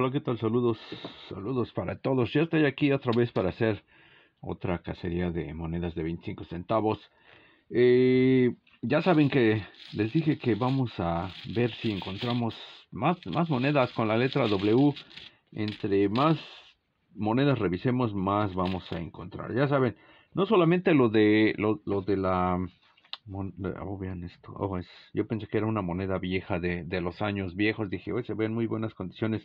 Hola, ¿qué tal? Saludos, saludos para todos. Ya estoy aquí otra vez para hacer otra cacería de monedas de 25 centavos. Eh, ya saben que les dije que vamos a ver si encontramos más, más monedas con la letra W. Entre más monedas revisemos, más vamos a encontrar. Ya saben, no solamente lo de, lo, de la... Oh, vean esto. Oh, yo pensé que era una moneda vieja de, de los años viejos. Dije, hoy se ven muy buenas condiciones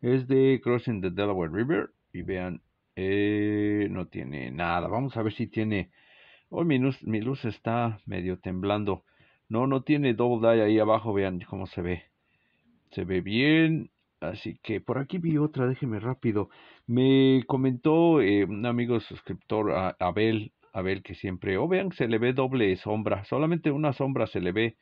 es de Crossing the Delaware River. Y vean, eh, no tiene nada. Vamos a ver si tiene... Hoy mi, mi luz, está medio temblando. No, no tiene doble die ahí abajo. Vean cómo se ve. Se ve bien. Así que por aquí vi otra. Déjenme rápido. Me comentó eh, un amigo suscriptor, Abel. Abel que siempre... Oh, vean, se le ve doble sombra. Solamente una sombra se le ve.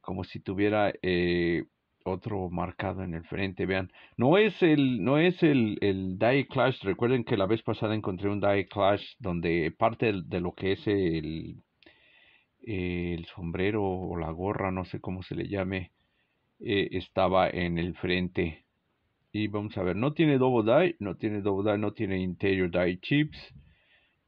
Como si tuviera... Eh, otro marcado en el frente, vean. No es el, no es el, el Die Clash. Recuerden que la vez pasada encontré un Die Clash donde parte de, lo que es el, el sombrero o la gorra, no sé cómo se le llame, eh, estaba en el frente. Y vamos a ver, no tiene double die, no tiene double die, no tiene interior die chips.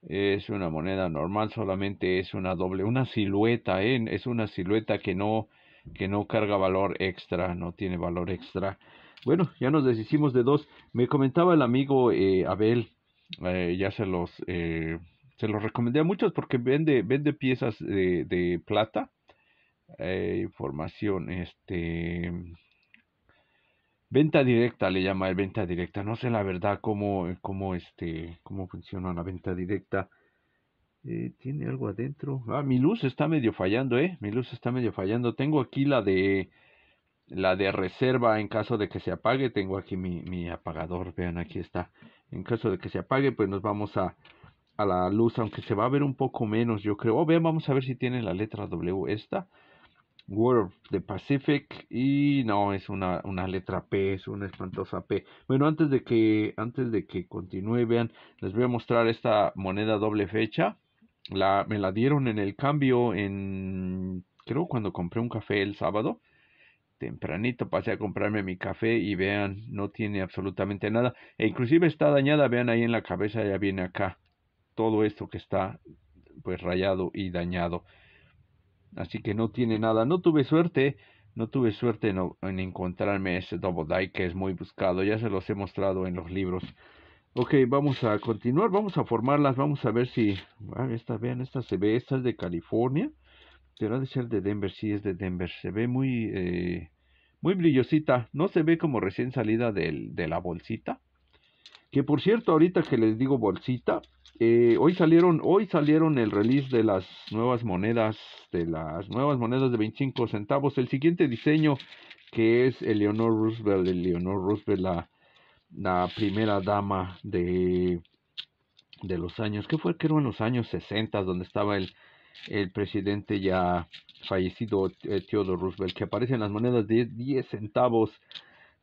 Es una moneda normal, solamente es una doble, una silueta, eh, es una silueta que no, que no carga valor extra, no tiene valor extra. Bueno, ya nos deshicimos de dos. Me comentaba el amigo eh, Abel, eh, ya se los, eh, se los recomendé a muchos porque vende, vende piezas de, plata. información, este... Venta directa le llama el venta directa. No sé la verdad cómo, este, cómo funciona la venta directa. Eh, tiene algo adentro. Ah, mi luz está medio fallando, ¿eh? Mi luz está medio fallando. Tengo aquí la de la de reserva en caso de que se apague. Tengo aquí mi, apagador, vean, aquí está. En caso de que se apague, pues nos vamos a, la luz, aunque se va a ver un poco menos, yo creo. Oh, vean, vamos a ver si tiene la letra W esta. World of the Pacific y no es una, una, letra P, es una espantosa P. Bueno, antes de que antes de que continúe, vean, les voy a mostrar esta moneda doble fecha. La, me la dieron en el cambio en, creo cuando compré un café el sábado. Tempranito pasé a comprarme mi café y vean, no tiene absolutamente nada. E inclusive está dañada, vean ahí en la cabeza, ya viene acá. Todo esto que está pues rayado y dañado. Así que no tiene nada. No tuve suerte, no tuve suerte en, encontrarme ese Double Die que es muy buscado. Ya se los he mostrado en los libros. Ok, vamos a continuar, vamos a formarlas, vamos a ver si... Ah, esta, vean, esta se ve, esta es de California. Será de ser de Denver, sí, es de Denver. Se ve muy, eh, muy brillosita. No se ve como recién salida de la bolsita. Que por cierto, ahorita que les digo bolsita, eh, hoy salieron, hoy salieron el release de las nuevas monedas, de las nuevas monedas de 25 centavos. El siguiente diseño que es Leonor Roosevelt, Leonor Roosevelt, la la primera dama de, de los años, que fue era en los años 60, donde estaba el, el presidente ya fallecido eh, Theodore Roosevelt, que aparece en las monedas de 10 centavos.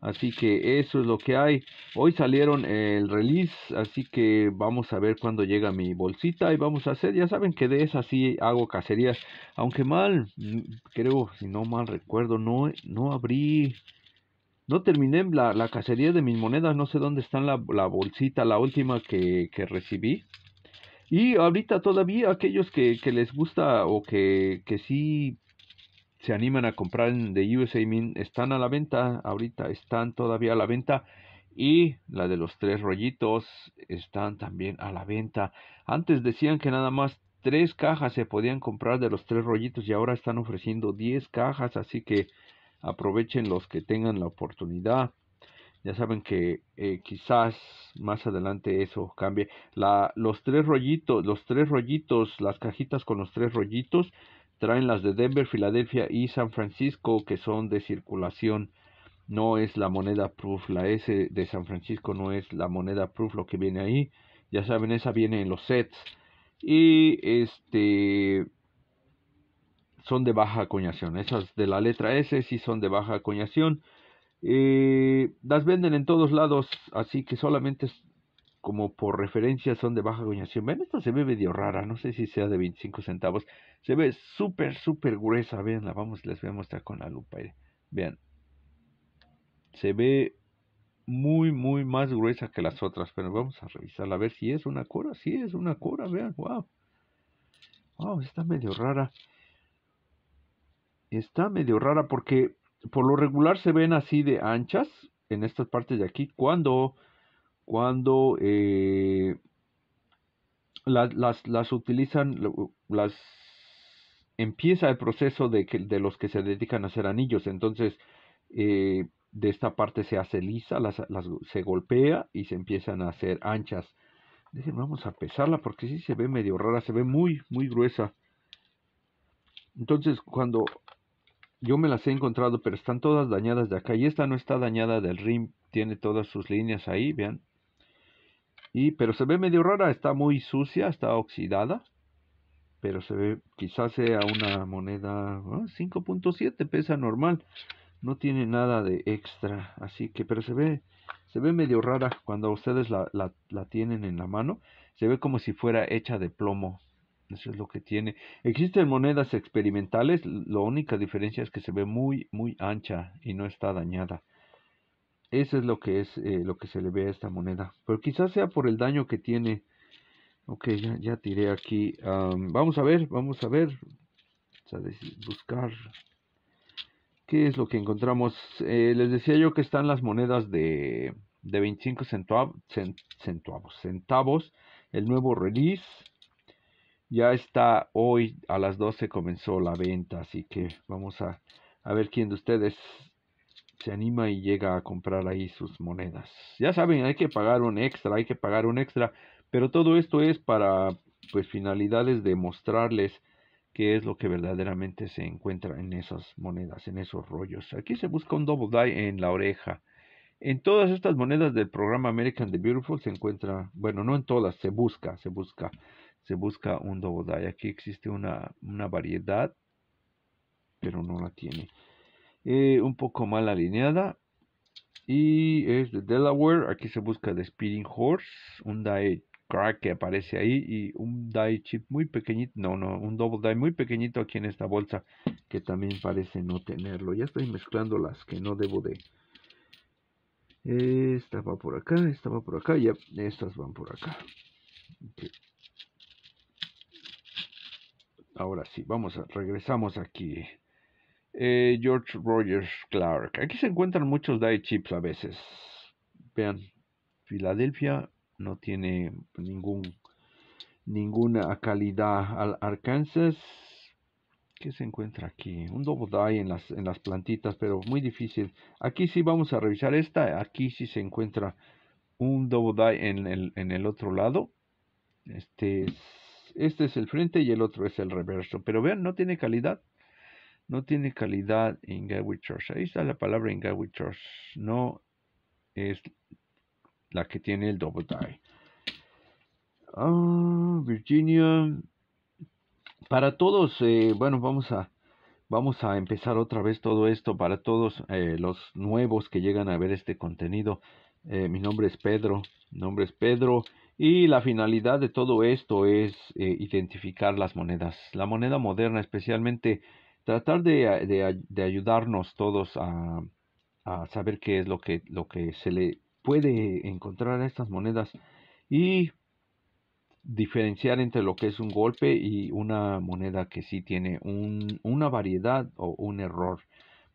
Así que eso es lo que hay. Hoy salieron el release, así que vamos a ver cuándo llega mi bolsita y vamos a hacer, ya saben que de esas sí hago cacerías, aunque mal, mm, creo, si no mal recuerdo, no, no abrí no terminé la, la, cacería de mis monedas, no sé dónde están la, la bolsita, la última que, que, recibí. Y ahorita todavía aquellos que, les gusta o que, que, sí se animan a comprar de USA Mint están a la venta, ahorita están todavía a la venta. Y la de los tres rollitos están también a la venta. Antes decían que nada más tres cajas se podían comprar de los tres rollitos y ahora están ofreciendo diez cajas, así que Aprovechen los que tengan la oportunidad. Ya saben que eh, quizás más adelante eso cambie. La, los tres rollitos, los tres rollitos, las cajitas con los tres rollitos, traen las de Denver, Filadelfia y San Francisco, que son de circulación. No es la moneda proof, la S de San Francisco no es la moneda proof lo que viene ahí. Ya saben, esa viene en los sets. Y este son de baja acuñación. Esas de la letra S sí son de baja acuñación. Eh, las venden en todos lados, así que solamente como por referencia son de baja acuñación. Ven, esta se ve medio rara, no sé si sea de 25 centavos. Se ve súper, súper gruesa. la vamos, les voy a mostrar con la lupa. Eh. Vean, se ve muy, muy más gruesa que las otras, pero vamos a revisarla a ver si es una cura. Si sí, es una cura, vean, wow. Wow, está medio rara está medio rara porque por lo regular se ven así de anchas en estas partes de aquí cuando, cuando eh, las, utilizan, las empieza el proceso de, de los que se dedican a hacer anillos. Entonces, eh, de esta parte se hace lisa, las, se golpea y se empiezan a hacer anchas. vamos a pesarla porque sí se ve medio rara, se ve muy, muy gruesa. Entonces, cuando yo me las he encontrado, pero están todas dañadas de acá. Y esta no está dañada del rim. Tiene todas sus líneas ahí, vean. Y, pero se ve medio rara, está muy sucia, está oxidada. Pero se ve, quizás sea una moneda 5.7, pesa normal. No tiene nada de extra. Así que, pero se ve, se ve medio rara cuando ustedes la, la tienen en la mano. Se ve como si fuera hecha de plomo. Eso es lo que tiene. Existen monedas experimentales, la única diferencia es que se ve muy, muy ancha y no está dañada. Eso es lo que es eh, lo que se le ve a esta moneda. Pero quizás sea por el daño que tiene. Ok, ya, tiré aquí. vamos a ver, vamos a ver. Vamos buscar. ¿Qué es lo que encontramos? Eh, les decía yo que están las monedas de, de 25 centavos, centavos. El nuevo release ya está hoy a las 12 comenzó la venta, así que vamos a, a, ver quién de ustedes se anima y llega a comprar ahí sus monedas. Ya saben, hay que pagar un extra, hay que pagar un extra, pero todo esto es para pues finalidades de mostrarles qué es lo que verdaderamente se encuentra en esas monedas, en esos rollos. Aquí se busca un double die en la oreja. En todas estas monedas del programa American the Beautiful se encuentra, bueno, no en todas, se busca, se busca se busca un Double Die. Aquí existe una, variedad, pero no la tiene. Eh, un poco mal alineada. Y es de Delaware. Aquí se busca de Speeding Horse. Un Die Crack que aparece ahí. Y un Die Chip muy pequeñito. No, no, un Double Die muy pequeñito aquí en esta bolsa. Que también parece no tenerlo. Ya estoy mezclando las que no debo de. Esta va por acá, esta va por acá. Ya, estas van por acá. Ahora sí, vamos a, regresamos aquí. Eh, George Rogers Clark. Aquí se encuentran muchos die chips a veces. Vean, Filadelfia no tiene ningún ninguna calidad al Arkansas. ¿Qué se encuentra aquí? Un double die en las, en las plantitas, pero muy difícil. Aquí sí vamos a revisar esta. Aquí sí se encuentra un double die en el, en el otro lado. Este es este es el frente y el otro es el reverso. Pero vean, no tiene calidad. No tiene calidad en Church. Ahí está la palabra en Church. No es la que tiene el double tie. Ah, Virginia. Para todos, eh, bueno, vamos a, vamos a empezar otra vez todo esto. Para todos eh, los nuevos que llegan a ver este contenido, eh, mi nombre es Pedro. Mi nombre es Pedro. Y la finalidad de todo esto es eh, identificar las monedas. La moneda moderna especialmente, tratar de, ayudarnos todos a, saber qué es lo que, se le puede encontrar a estas monedas y diferenciar entre lo que es un golpe y una moneda que sí tiene una variedad o un error.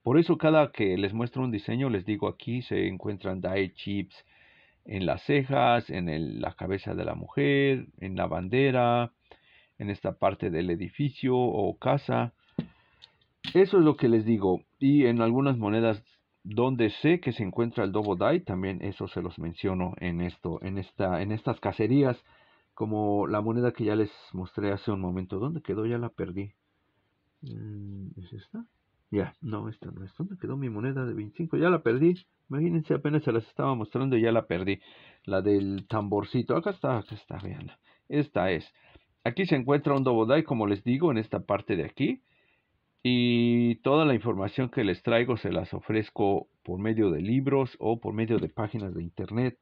Por eso cada que les muestro un diseño les digo aquí se encuentran die chips, en las cejas, en la cabeza de la mujer, en la bandera, en esta parte del edificio o casa. Eso es lo que les digo. Y en algunas monedas donde sé que se encuentra el Dobo Dai, también eso se los menciono en esto, en esta, en estas cacerías, como la moneda que ya les mostré hace un momento. ¿Dónde quedó? Ya la perdí. Mm, ¿Es esta? Ya, no, esta no es. ¿Dónde quedó mi moneda de 25? Ya la perdí. Imagínense, apenas se las estaba mostrando y ya la perdí. La del tamborcito. Acá está, acá está, vean. Esta es. Aquí se encuentra un Dobodai, como les digo, en esta parte de aquí. Y toda la información que les traigo se las ofrezco por medio de libros o por medio de páginas de internet.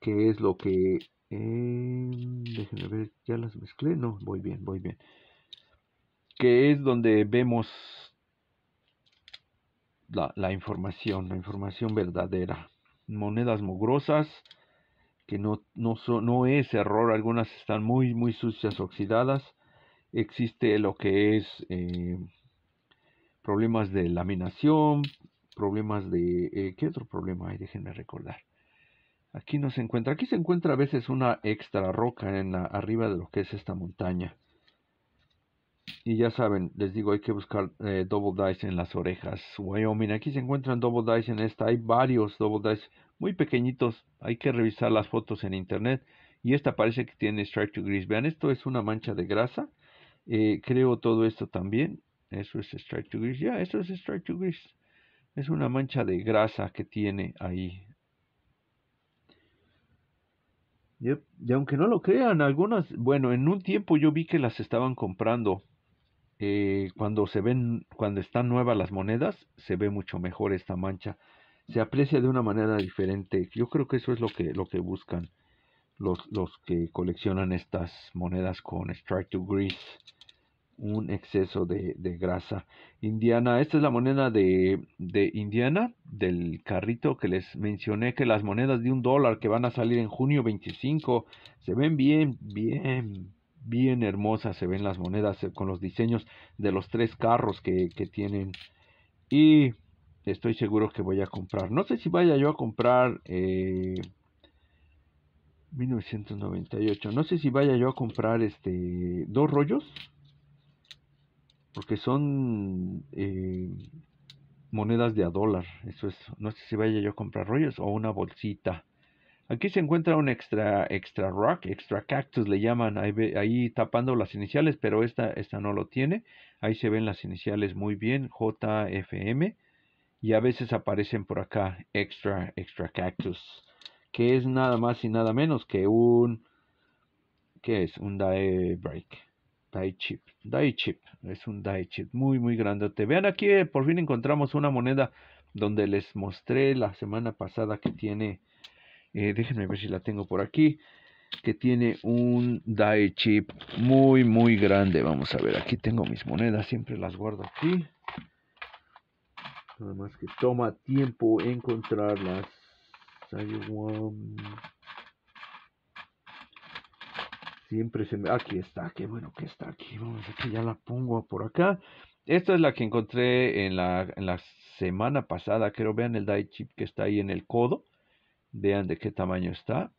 Que es lo que... Em, déjenme ver, ya las mezclé. No, voy bien, voy bien. Que es donde vemos la, información, la información verdadera. Monedas mugrosas, que no, es error, algunas están muy, muy sucias, oxidadas. Existe lo que es eh, problemas de laminación, problemas de... Eh, ¿Qué otro problema hay? Déjenme recordar. Aquí no se encuentra, aquí se encuentra a veces una extra roca en la, arriba de lo que es esta montaña. Y ya saben, les digo, hay que buscar eh, Double Dice en las orejas. Wyoming, aquí se encuentran Double Dice en esta. Hay varios Double Dice muy pequeñitos. Hay que revisar las fotos en internet. Y esta parece que tiene Strike to Grease. Vean, esto es una mancha de grasa. Eh, creo todo esto también. Eso es Strike to Grease. Ya, eso es Strike to Grease. Es una mancha de grasa que tiene ahí. Y aunque no lo crean, algunas, bueno, en un tiempo yo vi que las estaban comprando eh, cuando se ven, cuando están nuevas las monedas, se ve mucho mejor esta mancha. Se aprecia de una manera diferente. Yo creo que eso es lo que, lo que buscan los, los que coleccionan estas monedas con Strike to Grease. Un exceso de, grasa. Indiana, esta es la moneda de, de Indiana, del carrito que les mencioné, que las monedas de un dólar que van a salir en junio 25 se ven bien, bien, bien hermosas se ven las monedas eh, con los diseños de los tres carros que, tienen. Y estoy seguro que voy a comprar. No sé si vaya yo a comprar 1998. Eh, no sé si vaya yo a comprar este dos rollos. Porque son eh, monedas de a dólar. Eso es. No sé si vaya yo a comprar rollos o una bolsita. Aquí se encuentra un extra, extra rock, extra cactus le llaman, ahí, tapando las iniciales, pero esta, esta no lo tiene. Ahí se ven las iniciales muy bien, JFM. Y a veces aparecen por acá extra, extra cactus, que es nada más y nada menos que un, ¿qué es? Un die break. Die chip, die chip, es un die chip muy muy Te Vean aquí, por fin encontramos una moneda donde les mostré la semana pasada que tiene eh, déjenme ver si la tengo por aquí, que tiene un die chip muy, muy grande. Vamos a ver, aquí tengo mis monedas, siempre las guardo aquí. Nada más que toma tiempo encontrarlas. Siempre se me... Aquí está, qué bueno que está aquí. Vamos a que ya la pongo por acá. Esta es la que encontré en la, la semana pasada. Creo, vean el die chip que está ahí en el codo. Vean de qué tamaño está.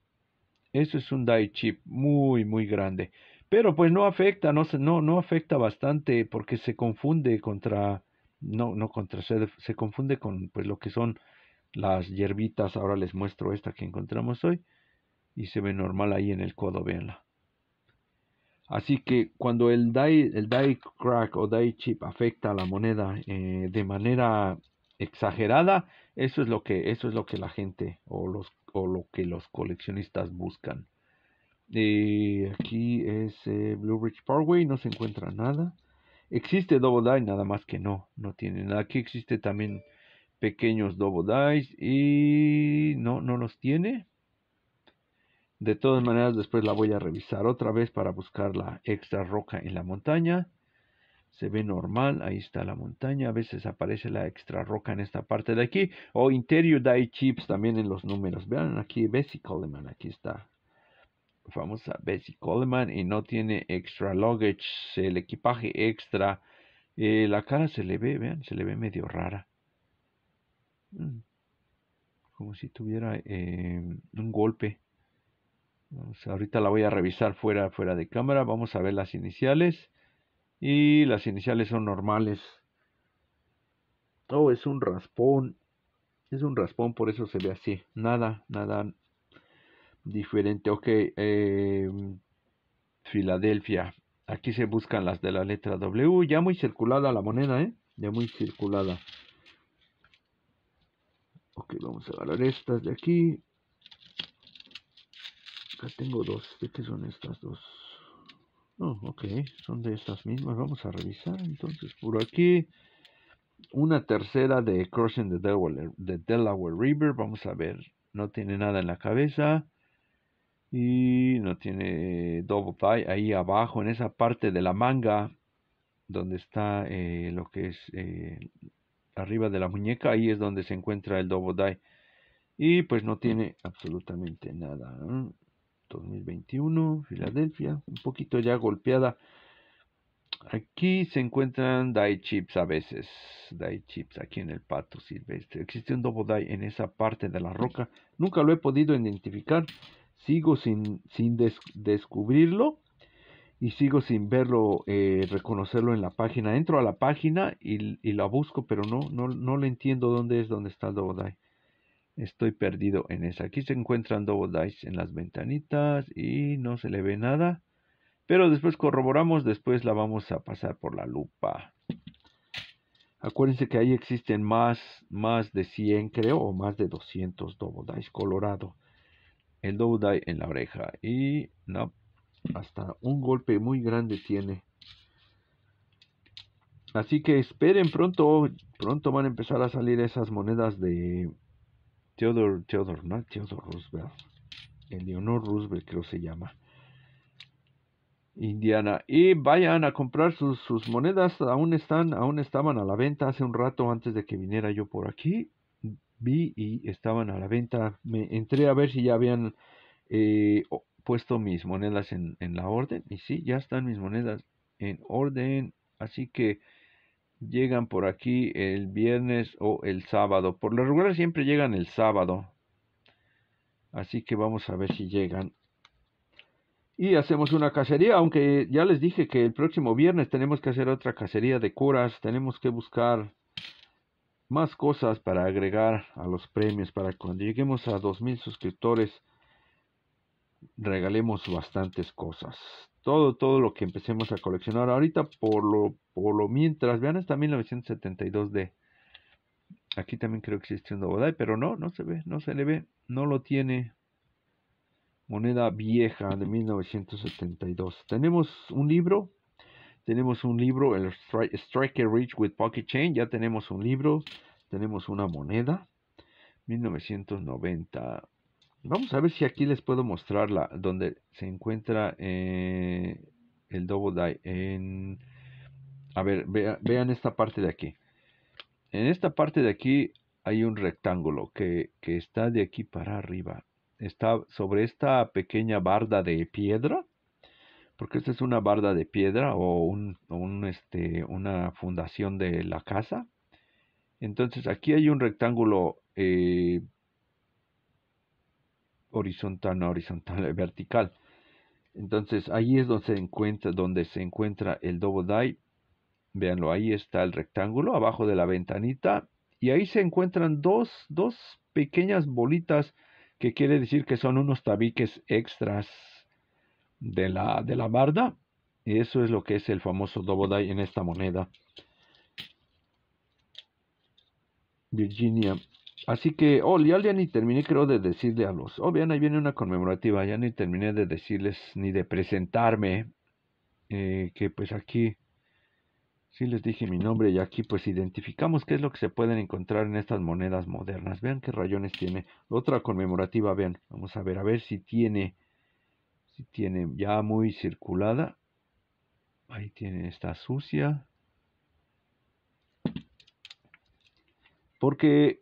Eso es un die chip muy, muy grande. Pero pues no afecta, no, no, no afecta bastante porque se confunde contra, no, no contra, se, confunde con pues lo que son las hierbitas. Ahora les muestro esta que encontramos hoy y se ve normal ahí en el codo, veanla Así que cuando el die, el die crack o die chip afecta a la moneda eh, de manera exagerada, eso es lo que, eso es lo que la gente o, los, lo que los coleccionistas buscan. Y eh, aquí es eh, Blue Ridge Parkway, no se encuentra nada. Existe Double Die, nada más que no, no tiene nada. Aquí existe también pequeños Double Dice y no, no los tiene. De todas maneras, después la voy a revisar otra vez para buscar la extra roca en la montaña se ve normal, ahí está la montaña, a veces aparece la extra roca en esta parte de aquí, o interior die chips también en los números, vean aquí Bessie Coleman, aquí está, famosa Bessie Coleman, y no tiene extra luggage, el equipaje extra, eh, la cara se le ve, vean, se le ve medio rara, mm, como si tuviera eh, un golpe, ahorita la voy a revisar fuera, fuera de cámara, vamos a ver las iniciales, y las iniciales son normales. Oh, es un raspón. Es un raspón, por eso se ve así. Nada, nada diferente. Ok, em, Filadelfia. Aquí se buscan las de la letra W. Ya muy circulada la moneda, ¿eh? Ya muy circulada. Ok, vamos a agarrar estas de aquí. Acá tengo dos. ¿De qué son estas dos? Oh, ok, son de estas mismas. Vamos a revisar entonces por aquí. Una tercera de Crossing the Delaware, River. Vamos a ver. No tiene nada en la cabeza. Y no tiene double Dye. Ahí abajo, en esa parte de la manga, donde está eh, lo que es eh, arriba de la muñeca. Ahí es donde se encuentra el double die. Y pues no tiene absolutamente nada. 2021, Filadelfia, un poquito ya golpeada. Aquí se encuentran die chips a veces, die chips aquí en el pato silvestre. Existe un dobo die en esa parte de la roca, nunca lo he podido identificar, sigo sin, descubrirlo y sigo sin verlo, eh, reconocerlo en la página. Entro a la página y, la busco, pero no, no, no le entiendo dónde es dónde está el dobo die. Estoy perdido en esa. Aquí se encuentran double dice en las ventanitas y no se le ve nada. Pero después corroboramos, después la vamos a pasar por la lupa. Acuérdense que ahí existen más, más de 100 creo o más de 200 double dice colorado. El double en la oreja y no, hasta un golpe muy grande tiene. Así que esperen pronto, pronto van a empezar a salir esas monedas de Theodore, Theodore, no Theodore Roosevelt, Roosevelt creo se llama, Indiana. Y vayan a comprar sus, monedas, aún están, aún estaban a la venta hace un rato antes de que viniera yo por aquí. Vi y estaban a la venta. Me entré a ver si ya habían eh, puesto mis monedas en la orden. Y sí, ya están mis monedas en orden. Así que llegan por aquí el viernes o el sábado. Por lo regular siempre llegan el sábado. Así que vamos a ver si llegan. Y hacemos una cacería, aunque ya les dije que el próximo viernes tenemos que hacer otra cacería de curas. Tenemos que buscar más cosas para agregar a los premios. Para cuando lleguemos a 2.000 suscriptores, regalemos bastantes cosas todo, todo lo que empecemos a coleccionar. Ahorita, por lo, por lo mientras, vean hasta 1972D. Aquí también creo que existe un Dobodai, pero no, no se ve, no se le ve, no lo tiene. Moneda vieja de 1972. Tenemos un libro, tenemos un libro, el Striker Rich with Pocket Chain, ya tenemos un libro, tenemos una moneda, 1990. Vamos a ver si aquí les puedo mostrarla, donde se encuentra eh, el Double Die. En, a ver, vean esta parte de aquí. En esta parte de aquí hay un rectángulo que, está de aquí para arriba. Está sobre esta pequeña barda de piedra porque esta es una barda de piedra o un, este, una fundación de la casa. Entonces aquí hay un rectángulo eh, horizontal, no horizontal, eh, vertical. Entonces ahí es donde se encuentra, se encuentra el double die. Veanlo, ahí está el rectángulo abajo de la ventanita y ahí se encuentran dos, pequeñas bolitas que quiere decir que son unos tabiques extras de la, de la barda. eso es lo que es el famoso double die en esta moneda. Virginia Así que, oh, ya, ni terminé, creo, de decirle a los. Oh, vean, ahí viene una conmemorativa. Ya ni terminé de decirles ni de presentarme. Eh, que pues aquí sí les dije mi nombre y aquí pues identificamos qué es lo que se pueden encontrar en estas monedas modernas. Vean qué rayones tiene. Otra conmemorativa, vean. Vamos a ver, a ver si tiene. Si tiene ya muy circulada. Ahí tiene esta sucia. Porque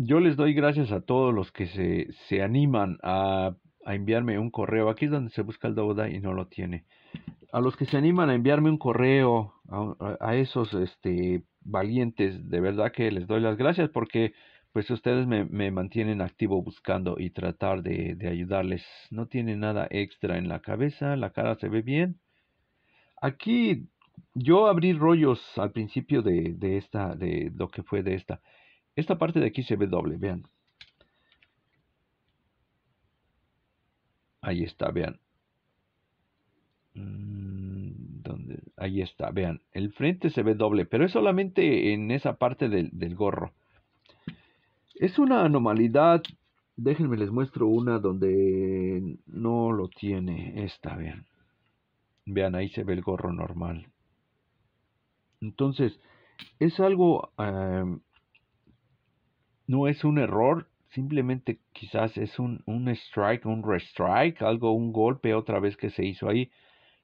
yo les doy gracias a todos los que se, se animan a, enviarme un correo. Aquí es donde se busca el Doda y no lo tiene. A los que se animan a enviarme un correo, a, esos este, valientes, de verdad que les doy las gracias porque pues ustedes me, mantienen activo buscando y tratar de, ayudarles. No tiene nada extra en la cabeza, la cara se ve bien. Aquí yo abrí rollos al principio de, de esta, de lo que fue de esta. Esta parte de aquí se ve doble, vean. Ahí está, vean. Mm, ahí está, vean. El frente se ve doble, pero es solamente en esa parte del, gorro. Es una anomalidad. Déjenme les muestro una donde no lo tiene. Esta, vean. Vean, ahí se ve el gorro normal. Entonces, es algo em, no es un error, simplemente quizás es un, strike, un restrike, algo, un golpe otra vez que se hizo ahí,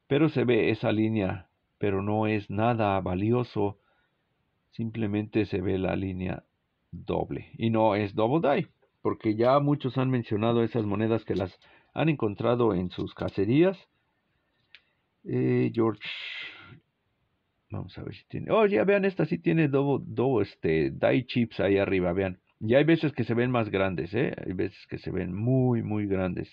pero se ve esa línea, pero no es nada valioso, simplemente se ve la línea doble y no es double die, porque ya muchos han mencionado esas monedas que las han encontrado en sus cacerías. Eh, George, vamos a ver si tiene. Oh, ya vean, esta sí tiene double, este, die chips ahí arriba, vean. Y hay veces que se ven más grandes, ¿eh? hay veces que se ven muy, muy grandes.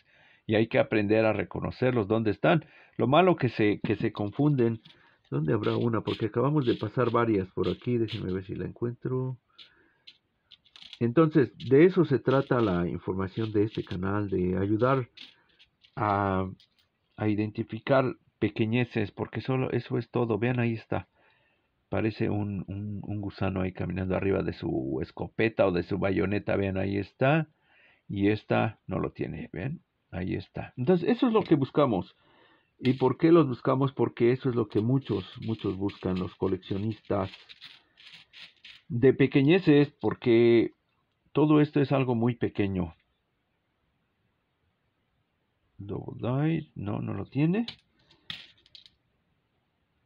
Y hay que aprender a reconocerlos, dónde están. Lo malo que se, que se confunden. ¿Dónde habrá una? Porque acabamos de pasar varias por aquí. Déjenme ver si la encuentro. Entonces, de eso se trata la información de este canal, de ayudar a, a identificar pequeñeces, porque solo eso es todo. Vean, ahí está. Parece un, gusano ahí caminando arriba de su escopeta o de su bayoneta. Vean, ahí está. Y esta no lo tiene. ven ahí está. Entonces, eso es lo que buscamos. ¿Y por qué los buscamos? Porque eso es lo que muchos, muchos buscan, los coleccionistas de pequeñeces, porque todo esto es algo muy pequeño. Double die, no, no lo tiene.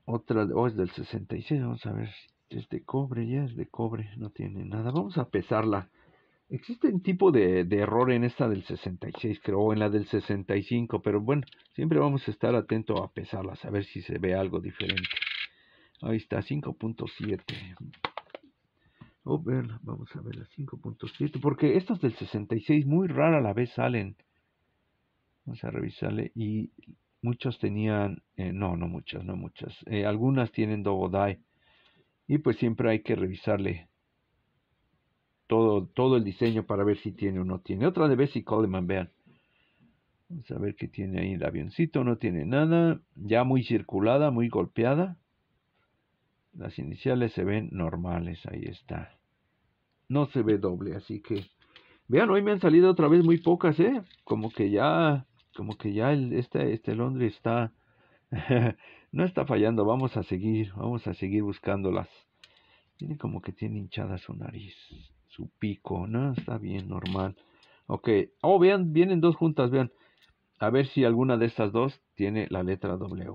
Otra, oh, es del 66, vamos a ver, es de cobre, ya es de cobre, no tiene nada. Vamos a pesarla. Existe un tipo de, error en esta del 66, creo, o en la del 65, pero bueno, siempre vamos a estar atento a pesarlas, a ver si se ve algo diferente. Ahí está, 5.7. Oh, vamos a ver la 5.7, porque estas del 66 muy rara a la vez salen. Vamos a revisarle y Muchos tenían, eh, no, no muchas, no muchas. Eh, algunas tienen Dogodai. Y pues siempre hay que revisarle todo, todo el diseño para ver si tiene o no tiene. Otra de Bessie Coleman, vean. Vamos a ver qué tiene ahí el avioncito. No tiene nada. Ya muy circulada, muy golpeada. Las iniciales se ven normales. Ahí está. No se ve doble, así que... Vean, hoy me han salido otra vez muy pocas, ¿eh? Como que ya como que ya este, este Londres está, no está fallando, vamos a seguir, vamos a seguir buscándolas. Tiene como que tiene hinchada su nariz, su pico, ¿no? Está bien, normal. Ok, oh, vean, vienen dos juntas, vean. A ver si alguna de estas dos tiene la letra W.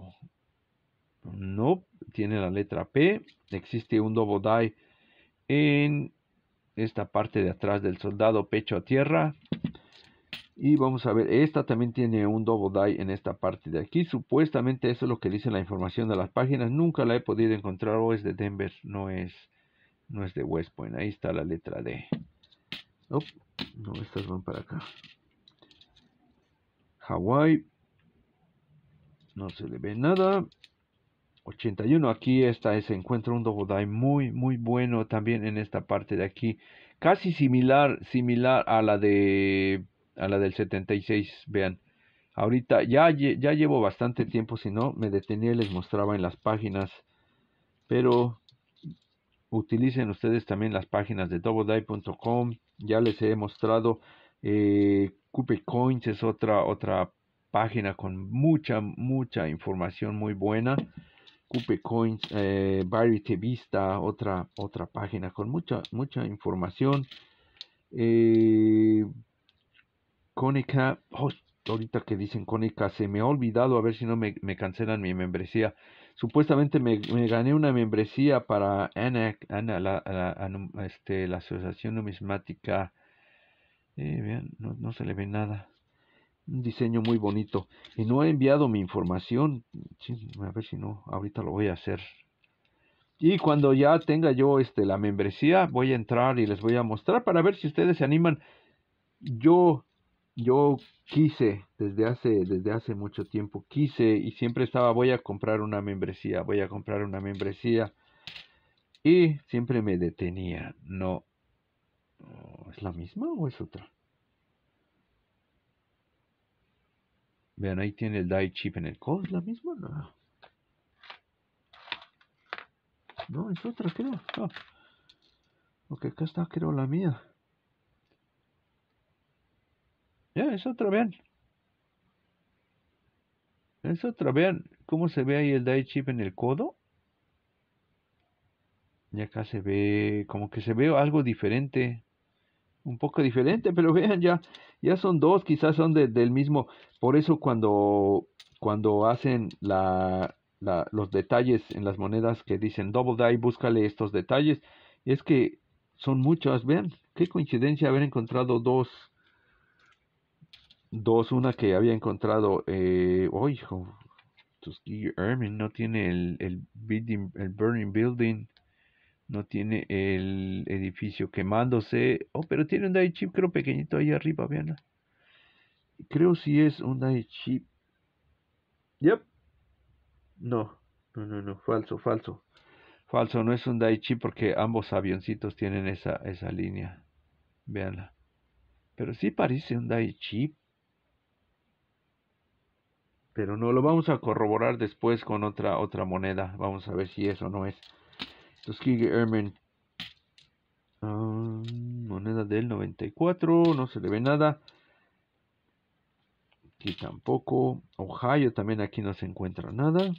No, tiene la letra P. Existe un double die en esta parte de atrás del soldado pecho a tierra. Y vamos a ver, esta también tiene un double die en esta parte de aquí. Supuestamente eso es lo que dice la información de las páginas. Nunca la he podido encontrar o es de Denver, no es, no es de West Point. Ahí está la letra D. no, estas van para acá. Hawái. No se le ve nada. 81. Aquí está, se encuentra un double die muy, muy bueno también en esta parte de aquí. Casi similar, similar a la de a la del 76, vean. Ahorita ya, ya llevo bastante tiempo, si no me detenía y les mostraba en las páginas. Pero utilicen ustedes también las páginas de doubledie.com. Ya les he mostrado eh, coins es otra, otra página con mucha, mucha información muy buena. coins eh, Variety Vista, otra, otra página con mucha, mucha información. Eh, Cónica, oh, ahorita que dicen Cónica, se me ha olvidado, a ver si no me, cancelan mi membresía. Supuestamente me, gané una membresía para ANA, este, la, Asociación Numismática. Eh, no, se le ve nada un diseño muy bonito y no he enviado mi información a ver si no ahorita lo voy a hacer y cuando ya tenga yo este, la membresía voy a entrar y les voy a mostrar para ver si ustedes se animan yo yo quise desde hace, desde hace mucho tiempo, quise y siempre estaba, voy a comprar una membresía, voy a comprar una membresía. Y siempre me detenía, no. ¿Es la misma o es otra? Vean, ahí tiene el die chip en el code, ¿es la misma? No. No, es otra, creo. Ah. Ok, acá está, creo, la mía. es otra, vean. Es otra, vean cómo se ve ahí el die chip en el codo. Y acá se ve, como que se ve algo diferente. Un poco diferente, pero vean, ya, ya son dos, quizás son del mismo. Por eso cuando, cuando hacen la, la, los detalles en las monedas que dicen Double Die, búscale estos detalles. Es que son muchas, vean, qué coincidencia haber encontrado dos Dos, una que había encontrado. oh hijo. oh, Tuskegee no tiene el, el, Burning Building. No tiene el edificio quemándose. Oh, pero tiene un die chip, creo, pequeñito ahí arriba, veanla Creo si es un die chip. Yep. No, no, no, no. Falso, falso. Falso, no es un die chip porque ambos avioncitos tienen esa, línea. Veanla. Pero sí parece un die chip pero no lo vamos a corroborar después con otra otra moneda vamos a ver si eso no es entonces Ermen. Ah, moneda del 94 no se le ve nada aquí tampoco Ohio también aquí no se encuentra nada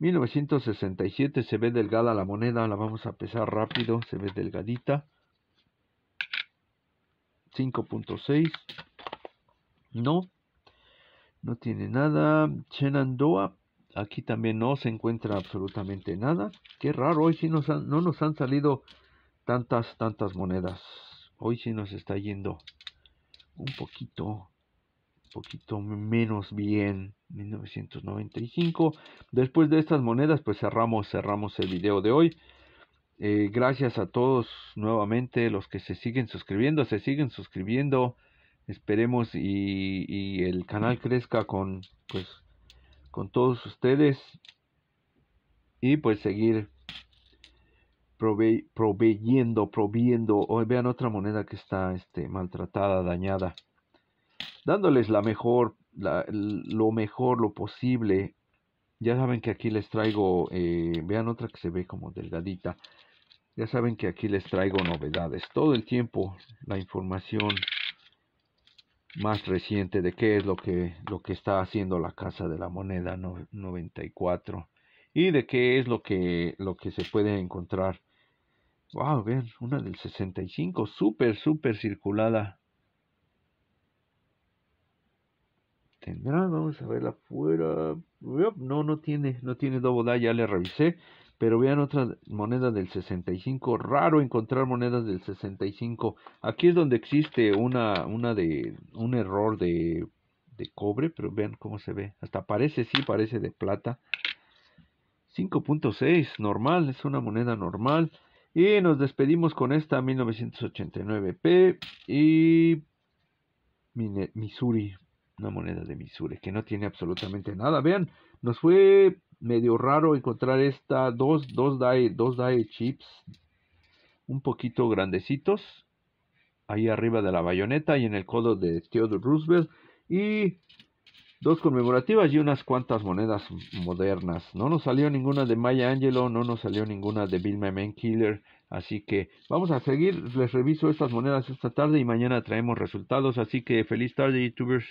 1967 se ve delgada la moneda la vamos a pesar rápido se ve delgadita 5.6 no no tiene nada. Chenandoa, Aquí también no se encuentra absolutamente nada. Qué raro, hoy sí no nos han salido tantas, tantas monedas. Hoy sí nos está yendo un poquito, un poquito menos bien. 1995. Después de estas monedas, pues cerramos, cerramos el video de hoy. Eh, gracias a todos nuevamente los que se siguen suscribiendo, se siguen suscribiendo. Esperemos y, el canal crezca con, pues, con todos ustedes y pues seguir proveyendo, proviendo, vean otra moneda que está este, maltratada, dañada, dándoles la mejor, lo mejor, lo posible. Ya saben que aquí les traigo, eh, vean otra que se ve como delgadita. Ya saben que aquí les traigo novedades todo el tiempo, la información más reciente de qué es lo que, lo que está haciendo la Casa de la Moneda 94 y de qué es lo que, lo que se puede encontrar. Wow, vean, una del 65, súper, súper circulada. Tendrá, vamos a verla afuera. No, no tiene, no tiene doble ya le revisé pero vean otra moneda del 65, raro encontrar monedas del 65. Aquí es donde existe una, una de, un error de, de cobre, pero vean cómo se ve. Hasta parece, sí, parece de plata. 5.6, normal, es una moneda normal. Y nos despedimos con esta 1989P y Missouri, una moneda de Missouri que no tiene absolutamente nada. Vean, nos fue medio raro encontrar esta, dos, dos dos die chips un poquito grandecitos, ahí arriba de la bayoneta y en el codo de Theodore Roosevelt, y dos conmemorativas y unas cuantas monedas modernas. No nos salió ninguna de Maya Angelou, no nos salió ninguna de Bill Man Killer. así que vamos a seguir, les reviso estas monedas esta tarde y mañana traemos resultados, así que feliz tarde youtubers.